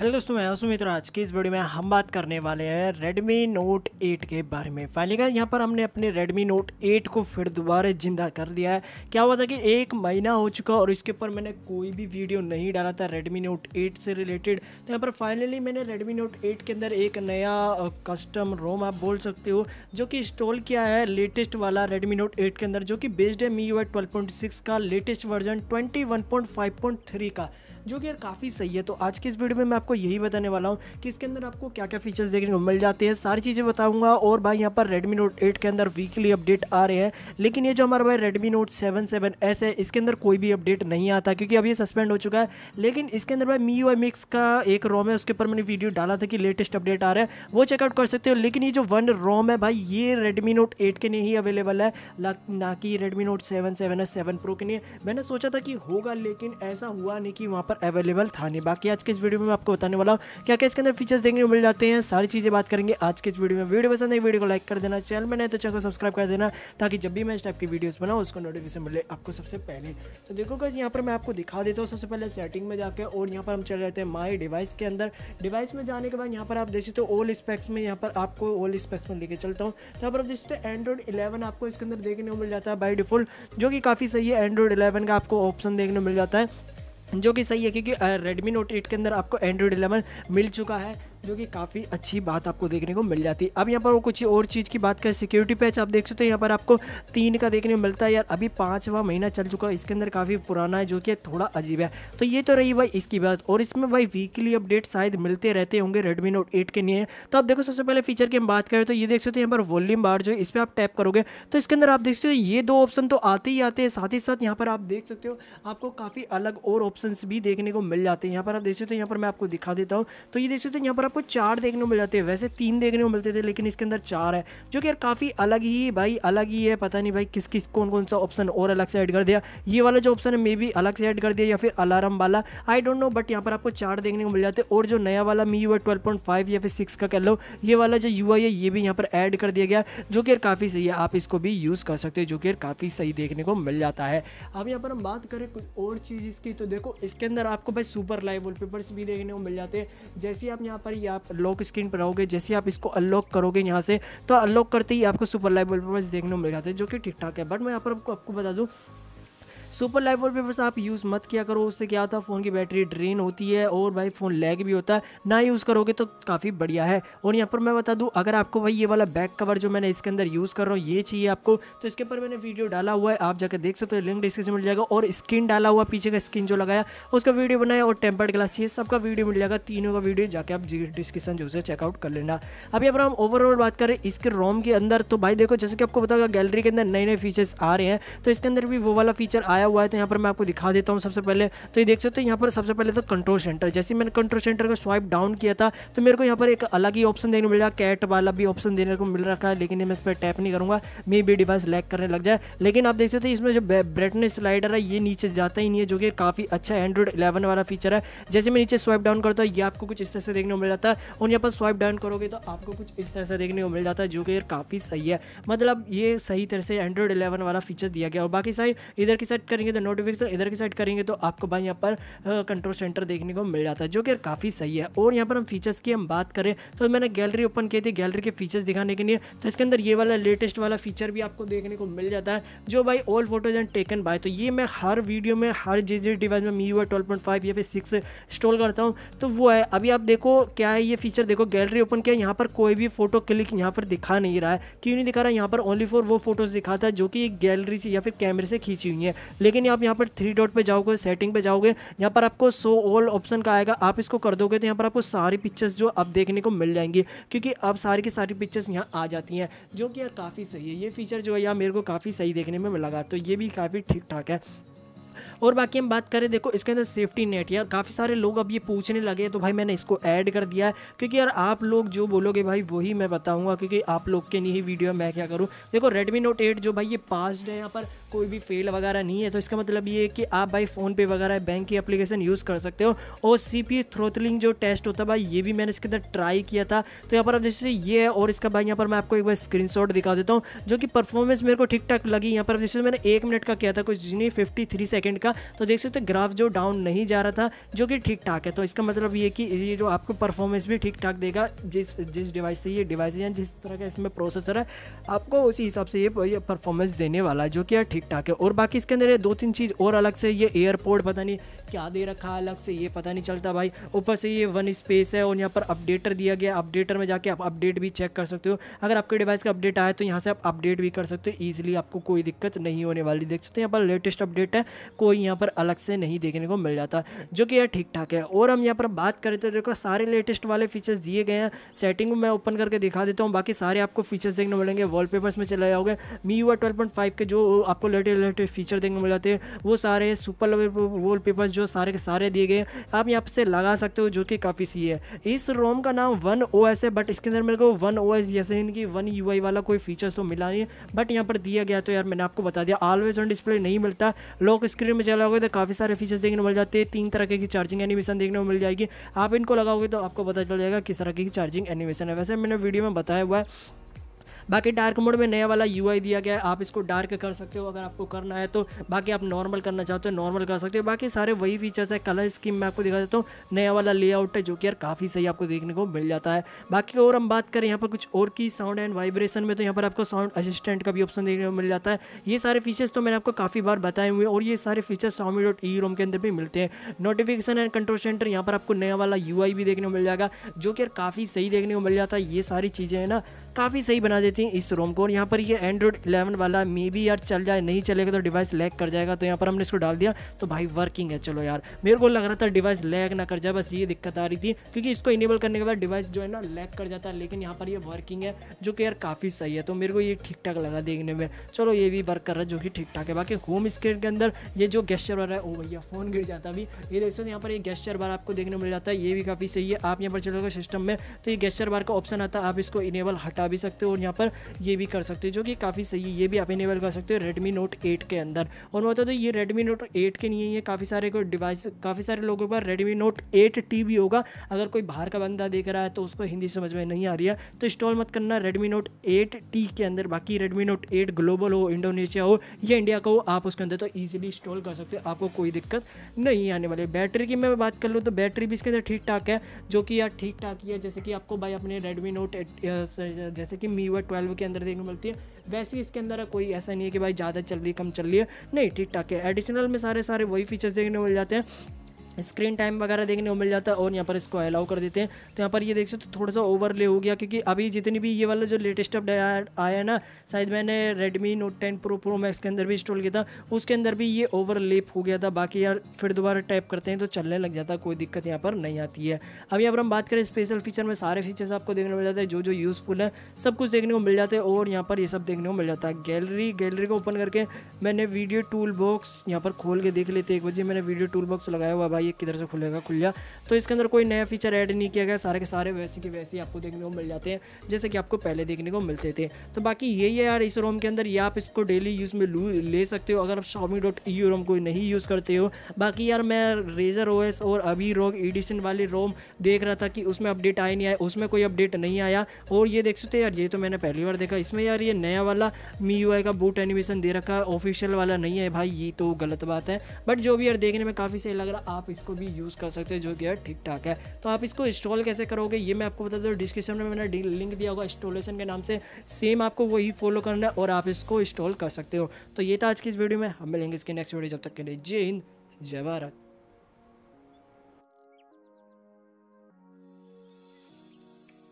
hello दोस्तों मैं सुमित्रा आज की इस वीडियो में हम बात करने वाले हैं रेडमी नोट 8 के बारे में फाइनली का यहाँ पर हमने अपने रेडमी नोट 8 को फिर दोबारा ज़िंदा कर दिया है क्या हुआ था कि एक महीना हो चुका और इसके ऊपर मैंने कोई भी वीडियो नहीं डाला था रेडमी नोट 8 से रिलेटेड तो यहाँ पर फाइनली मैंने रेडमी नोट एट के अंदर एक नया कस्टम रोम आप बोल सकते हो जो कि इंस्टॉल किया है लेटेस्ट वाला रेडमी नोट एट के अंदर जो कि बेस्ड है मी यू का लेटेस्ट वर्जन ट्वेंटी का जो कि यार काफ़ी सही है तो आज के इस वीडियो में मैं आपको यही बताने वाला हूँ कि इसके अंदर आपको क्या क्या फीचर्स देखने को मिल जाते हैं सारी चीज़ें बताऊँगा और भाई यहाँ पर रेडमी नोट एट के अंदर वीकली अपडेट आ रहे हैं लेकिन ये जो हमारा भाई Redmi Note seven seven S है इसके अंदर कोई भी अपडेट नहीं आता क्योंकि अब ये सस्पेंड हो चुका है लेकिन इसके अंदर भाई मी यू मिक्स का एक रोम है उसके ऊपर मैंने वीडियो डाला था कि लेटेस्ट अपडेट आ रहा है वो चेकआउट कर सकते हो लेकिन ये जो वन रोम है भाई ये रेडमी नोट एट के लिए ही अवेलेबल है ना कि Redmi Note seven seven S seven pro के लिए मैंने सोचा था कि होगा लेकिन ऐसा हुआ नहीं कि वहाँ पर अवेलेबल था नहीं बाकी आज के इस वीडियो में आपको बताने वाला हूँ क्या क्या इसके अंदर फीचर्स देखने को मिल जाते हैं सारी चीज़ें बात करेंगे आज के इस वीडियो में वीडियो पसंद है वीडियो को लाइक कर देना चैनल में नहीं तो चैनल को सब्सक्राइब कर देना ताकि जब भी मैं इस टाइप की वीडियोज़ बनाऊँ उसको नोटिफिकेशन मिले आपको सबसे पहले तो देखो कैसे यहाँ पर मैं आपको दिखा देता हूँ सबसे पहले सेटिंग में जाकर और यहाँ पर हम चले जाते हैं माई डिवाइस के अंदर डिवाइस में जाने के बाद यहाँ पर आप देख सकते हो ओल स्पेक्स में यहाँ पर आपको ओल्ड स्पेक्स में लेके चलता हूँ तो यहाँ पर आप देख सकते एंड्रॉइड इलेवन आपको इसके अंदर देखने को मिल जाता है बाई डिफॉल्ट जो कि काफ़ी सही है एंड्रॉइड इलेवन का आपको ऑप्शन देखने को मिल जाता है जो कि सही है क्योंकि रेडमी नोट एट के अंदर आपको एंड्रॉयड एलेवन मिल चुका है जो कि काफ़ी अच्छी बात आपको देखने को मिल जाती है अब यहाँ पर कुछ और चीज़ की बात करें सिक्योरिटी पैच आप देख सकते हो यहाँ पर आपको तीन का देखने को मिलता है यार अभी पाँचवा महीना चल चुका है इसके अंदर काफ़ी पुराना है जो कि थोड़ा अजीब है तो ये तो रही भाई इसकी बात और इसमें भाई वीकली अपडेट शायद मिलते रहते होंगे रेडमी नोट एट के लिए तो आप देखो सबसे पहले फीचर की हम बात करें तो ये देख सकते हो यहाँ पर वॉल्यूम बार जो इस पर आप टैप करोगे तो इसके अंदर आप देख सकते हो ये दो ऑप्शन तो आते ही आते हैं साथ ही साथ यहाँ पर आप देख सकते हो आपको काफ़ी अलग और ऑप्शन भी देखने को मिल जाते हैं यहाँ पर आप देख सकते हो यहाँ पर मैं आपको दिखा देता हूँ तो ये देख सकते हो यहाँ पर आपको आपको चार देखने को मिल जाते हैं वैसे तीन देखने को मिलते थे लेकिन इसके अंदर चार है जो कि यार काफ़ी अलग ही भाई अलग ही है पता नहीं भाई किस किस कौन कौन सा ऑप्शन और अलग से ऐड कर दिया ये वाला जो ऑप्शन है मे भी अलग से ऐड कर दिया या फिर अलार्म वाला आई डोंट नो बट यहाँ पर आपको चार देखने को मिल जाते और जो नया वाला मी यू है ट्वेल्व या फिर सिक्स का कह लो ये वाला जो यू है ये भी यहाँ पर ऐड कर दिया गया जो कि यार काफ़ी सही है आप इसको भी यूज़ कर सकते हो जो कि यार काफ़ी सही देखने को मिल जाता है अब यहाँ पर हम बात करें कुछ और चीज़ इसकी तो देखो इसके अंदर आपको भाई सुपर लाइव वॉलपेपर्स भी देखने को मिल जाते हैं जैसे आप यहाँ पर ही आप लॉक स्क्रीन पर रहोगे जैसे आप इसको अनलॉक करोगे यहाँ से तो अनलॉक करते ही आपको सुपर लाइव बल्ब देखने को मिल जाते हैं जो कि ठीक ठाक है बट मैं यहाँ पर आपको बता दूँ सुपर लाइफ पेपर आप यूज़ मत किया करो उससे क्या होता है फ़ोन की बैटरी ड्रेन होती है और भाई फ़ोन लैग भी होता है ना यूज़ करोगे तो काफ़ी बढ़िया है और यहाँ पर मैं बता दूँ अगर आपको भाई ये वाला बैक कवर जो मैंने इसके अंदर यूज़ कर रहा हूँ ये चाहिए आपको तो इसके ऊपर मैंने वीडियो डाला हुआ है आप जाकर देख सकते हो लिंक डिस्क्रिप्शन मिल जाएगा और स्क्रीन डाला हुआ पीछे का स्क्रीन जो लगाया उसका वीडियो बनाया और टेम्पर्ड ग्लास चाहिए सबका वीडियो मिल जाएगा तीनों का वीडियो जाके आप डिस्क्रिप्शन जो है चेकआउट कर लेना अब यहाँ पर हम ओवरऑल बात करें इसके रोम के अंदर तो भाई देखो जैसे कि आपको बताया गैलरी के अंदर नए नए फीचर्स आ रहे हैं तो इसके अंदर भी वो वाला फीचर आ आया हुआ है तो यहाँ पर मैं आपको दिखा देता हूँ सबसे पहले तो ये देख सकते हो यहाँ पर सबसे पहले तो कंट्रोल सेंटर जैसे मैंने कंट्रोल सेंटर का स्वाइप डाउन किया था तो मेरे को यहाँ पर एक अलग ही ऑप्शन देने मिल रहा कैट वाला भी ऑप्शन देने को मिल रखा है लेकिन मैं इस पर टैप नहीं करूँगा मे बी डिवाइस लैक करने लग जाए लेकिन आप देख सकते हो इसमें जो ब्राइटनेस स्लाइडर है ये नीचे जाता ही नहीं है जो कि काफ़ी अच्छा एंड्रॉइड इलेवन वाला फीचर है जैसे मैं नीचे स्वाइप डाउन करता हूँ ये आपको कुछ इस तरह से देखने को मिल जाता है और यहाँ पर स्वाइप डाउन करोगे तो आपको कुछ इस तरह से देखने को मिल जाता है जो कि यार काफ़ी सही है मतलब ये सही तरह से एंड्रॉइड इलेवन वाला फीचर दिया गया और बाकी सारी इधर की साइड करेंगे तो नोटिफिकेशन इधर की साइड करेंगे तो आपको भाई यहाँ पर कंट्रोल सेंटर देखने को मिल जाता है जो कि काफ़ी सही है और यहाँ पर हम फीचर्स की हम बात करें तो मैंने गैलरी ओपन की थी गैलरी के फीचर्स दिखाने के लिए तो इसके अंदर ये वाला लेटेस्ट वाला फीचर भी आपको देखने को मिल जाता है जो भाई all photos and taken by तो ये मैं हर वीडियो में हर जिस जिस डिवाइस में MIUI twelve point five या फिर सिक्स इंस्टॉल करता हूँ तो वो है अभी आप देखो क्या है ये फीचर देखो गैलरी ओपन किया यहाँ पर कोई भी फोटो क्लिक यहाँ पर दिखा नहीं रहा है क्यों नहीं दिखा रहा है यहाँ पर ओनली फॉर वो फोटोज़ दिखाता है जो कि गैलरी से या फिर कैमरे से खींची हुई है लेकिन आप यहाँ पर थ्री डॉट पर जाओगे सेटिंग पर जाओगे यहाँ पर आपको सो ऑल ऑप्शन का आएगा आप इसको कर दोगे तो यहाँ पर आपको सारी पिक्चर्स जो आप देखने को मिल जाएंगी क्योंकि अब सारी की सारी पिक्चर्स यहाँ आ जाती हैं जो कि यार काफ़ी सही है ये फीचर जो है यार मेरे को काफ़ी सही देखने में लगा तो ये भी काफ़ी ठीक ठाक है और बाकी हम बात करें देखो इसके अंदर सेफ्टी नेट यार काफ़ी सारे लोग अब ये पूछने लगे तो भाई मैंने इसको ऐड कर दिया है क्योंकि यार आप लोग जो बोलोगे भाई वही मैं बताऊँगा क्योंकि आप लोग के नहीं वीडियो मैं क्या करूँ देखो रेडमी नोट एट जो भाई ये पास है यहाँ पर कोई भी फेल वगैरह नहीं है तो इसका मतलब ये है कि आप भाई फ़ोनपे वगैरह बैंक की एप्लीकेशन यूज़ कर सकते हो और सी पी जो टेस्ट होता है भाई ये भी मैंने इसके अंदर ट्राई किया था तो यहाँ पर आप जैसे ये है और इसका भाई यहाँ पर मैं आपको एक बार स्क्रीन दिखा देता हूँ जो कि परफॉर्मेंस मेरे को ठीक ठाक लगी यहाँ पर जैसे मैंने एक मिनट का किया था कुछ जिन्हें फिफ्टी थ्री सेकेंड का तो देख सकते हो ग्राफ जो डाउन नहीं जा रहा था जो कि ठीक ठाक है तो इसका मतलब ये कि ये जो आपको परफॉर्मेंस भी ठीक ठाक देगा जिस जिस डिवाइस से ये डिवाइस या जिस तरह का इसमें प्रोसेसर है आपको उसी हिसाब से ये परफॉर्मेंस देने वाला है जो कि ठीक ठाक है और बाकी इसके अंदर ये दो तीन चीज़ और अलग से ये एयरपोर्ट पता नहीं क्या दे रखा है अलग से ये पता नहीं चलता भाई ऊपर से ये वन स्पेस है और यहाँ पर अपडेटर दिया गया अपडेटर में जाके आप अपडेट भी चेक कर सकते हो अगर आपके डिवाइस का अपडेट आया तो यहाँ से आप अपडेट भी कर सकते हो ईजिली आपको कोई दिक्कत नहीं होने वाली देख सकते हो यहाँ पर लेटेस्ट अपडेट है कोई यहाँ पर अलग से नहीं देखने को मिल जाता जो कि यार ठीक ठाक है और हम यहाँ पर बात करें तो देखो सारे लेटेस्ट वाले फीचर्स दिए गए हैं सेटिंग मैं ओपन करके दिखा देता हूँ बाकी सारे आपको फीचर्स देखने मिलेंगे वॉलपेपर्स में चले जाओगे MIUI twelve point five के जो आपको लेटेस्ट लेटेस्ट फीचर देखने मिल जाते हैं वो सारे सुपर लेवल वॉल पेपर्स जो सारे के सारे दिए गए आप यहाँ से लगा सकते हो जो कि काफ़ी सी है इस रोम का नाम वन ओ एस है बट इसके अंदर मेरे को वन ओ एस जैसे इनकी वन यू आई वाला कोई फीचर्स तो मिला नहीं है बट यहाँ पर दिया गया तो यार मैंने आपको बता दिया ऑलवेज ऑन डिस्प्ले नहीं मिलता लॉक स्क्रीन में चलाओगे तो काफ़ी सारे फीचर्स देखने को मिल जाते हैं तीन तरह की चार्जिंग एनिमेशन देखने को मिल जाएगी आप इनको लगाओगे तो आपको पता चल जाएगा किस तरह की चार्जिंग एनिमेशन है वैसे मैंने वीडियो में बताया हुआ है बाकी डार्क मोड में नया वाला यू दिया गया है आप इसको डार्क कर सकते हो अगर आपको करना है तो बाकी आप नॉर्मल करना चाहते हो नॉर्मल कर सकते हो बाकी सारे वही फीचर्स है कलर स्कीम मैं आपको दिखा देता हूँ नया वाला लेआउट है जो कि यार काफ़ी सही आपको देखने को मिल जाता है बाकी और हम बात करें यहाँ पर कुछ और की साउंड एंड वाइब्रेशन में तो यहाँ पर आपको साउंड असिस्टेंट का भी ऑप्शन देखने को मिल जाता है ये सारे फीचर्स तो मैंने आपको काफ़ी बार बताए हुए और ये सारे features Xiaomi dot E ROM के अंदर भी मिलते हैं नोटिफिकेशन एंड कंट्रोल सेंटर यहाँ पर आपको नया वाला यू भी देखने को मिल जाएगा जो कि यार काफ़ी सही देखने को मिल जाता है ये सारी चीज़ें हैं ना काफ़ी सही बना देती लेते हैं इस रोम को और यहाँ पर ये एंड्रॉइड इलेवन वाला मे भी यार चल जाए नहीं चलेगा तो डिवाइस लैग कर जाएगा तो यहाँ पर हमने इसको डाल दिया तो भाई वर्किंग है चलो यार मेरे को लग रहा था डिवाइस लैग ना कर जाए बस ये दिक्कत आ रही थी क्योंकि इसको इनेबल करने के बाद डिवाइस जो है ना लैग कर जाता है लेकिन यहाँ पर यह वर्किंग है जो कि यार काफ़ी सही है तो मेरे को ये ठीक ठाक लगा देखने में चलो ये भी वर्क कर रहा है जो कि ठीक ठाक है बाकी होम स्क्रीन के अंदर ये जो गेस्चर वाला है वो भैया फ़ोन गिर जाता अभी ये देख सकते हो यहाँ पर ये गेस्चर बार आपको देखने को मिल जाता है ये भी काफ़ी सही है आप यहाँ पर चलोगे सिस्टम में तो ये गेस्चर बार का ऑप्शन आता है आप इसको इनेबल हटा भी सकते हो और यहाँ पर अंदर ये भी कर सकते हो जो कि काफ़ी सही है ये भी आप इनेबल कर सकते हो रेडमी नोट एट के अंदर और मैं बता दूँ तो ये रेडमी नोट एट के नहीं है ये काफ़ी सारे कोई डिवाइस काफ़ी सारे लोगों के पास रेडमी नोट एट टी भी होगा अगर कोई बाहर का बंदा देख रहा है तो उसको हिंदी समझ में नहीं आ रही है तो इंस्टॉल मत करना रेडमी नोट एट टी के अंदर बाकी रेडमी नोट एट ग्लोबल हो इंडोनेशिया हो या इंडिया का हो आप उसके अंदर तो ईजिली इंस्टॉल कर सकते हो आपको कोई दिक्कत नहीं आने वाली बैटरी की मैं बात कर लूँ तो बैटरी भी इसके अंदर ठीक ठाक है जो कि यार ठीक ठाक ही है जैसे कि आपको भाई अपने रेडमी नोट जैसे कि मीवा ट्वेल्व के अंदर देखने को मिलती है वैसे ही इसके अंदर कोई ऐसा नहीं है कि भाई ज़्यादा चल रही कम चल रही है नहीं ठीक ठाक है एडिशनल में सारे सारे वही फीचर्स देखने को मिल जाते हैं स्क्रीन टाइम वगैरह देखने को मिल जाता है और यहाँ पर इसको अलाउ कर देते हैं तो यहाँ पर ये देख सकते हो तो थोड़ा सा ओवरले हो गया क्योंकि अभी जितनी भी ये वाला जो लेटेस्ट अपडेट आया है ना शायद मैंने Redmi Note ten pro pro max के अंदर भी इंस्टॉल किया था उसके अंदर भी ये ओवरलेप हो गया था बाकी यार फिर दोबारा टाइप करते हैं तो चलने लग जाता कोई दिक्कत यहाँ पर नहीं आती है अब यहाँ पर हम बात करें स्पेशल फीचर में सारे फीचर्स आपको देखने को मिल जाते हैं जो जो यूज़फुल है सब कुछ देखने को मिल जाते हैं और यहाँ पर ये सब देखने को मिल जाता है गैलरी गैलरी को ओपन करके मैंने वीडियो टूल बॉक्स यहाँ पर खोल के देख लेते एक बजे मैंने वीडियो टूल बॉक्स लगाया हुआ भाई ये किधर से खुलेगा खुल गया तो इसके अंदर कोई नया फीचर ऐड नहीं किया गया सारे के सारे वैसे के वैसे ही आपको देखने को मिल जाते हैं जैसे कि आपको पहले देखने को मिलते थे तो बाकी ये है यार इस रोम के अंदर ये आप इसको डेली यूज़ में ले सकते हो अगर आप शॉमी डॉट ई रोम को नहीं यूज़ करते हो बाकी यार मैं रेजर ओ और अभी रोग एडिशन वाली रोम देख रहा था कि उसमें अपडेट आया नहीं आया उसमें कोई अपडेट नहीं आया और ये देख सकते यार ये तो मैंने पहली बार देखा इसमें यार ये नया वाला मी यू का बूट एनिमेशन दे रखा है ऑफिशियल वाला नहीं है भाई ये तो गलत बात है बट जो भी यार देखने में काफ़ी सही लग रहा आप इस इसको भी यूज़ कर सकते हो जो कि ठीक ठाक है तो आप इसको इंस्टॉल कैसे करोगे ये मैं आपको बता दूँ डिस्क्रिप्शन में मैंने लिंक दिया होगा इंस्टॉलेशन के नाम से सेम आपको वही फॉलो करना है और आप इसको इंस्टॉल कर सकते हो तो ये था आज की इस वीडियो में हम मिलेंगे इसके नेक्स्ट वीडियो जब तक के लिए जय हिंद जय भारत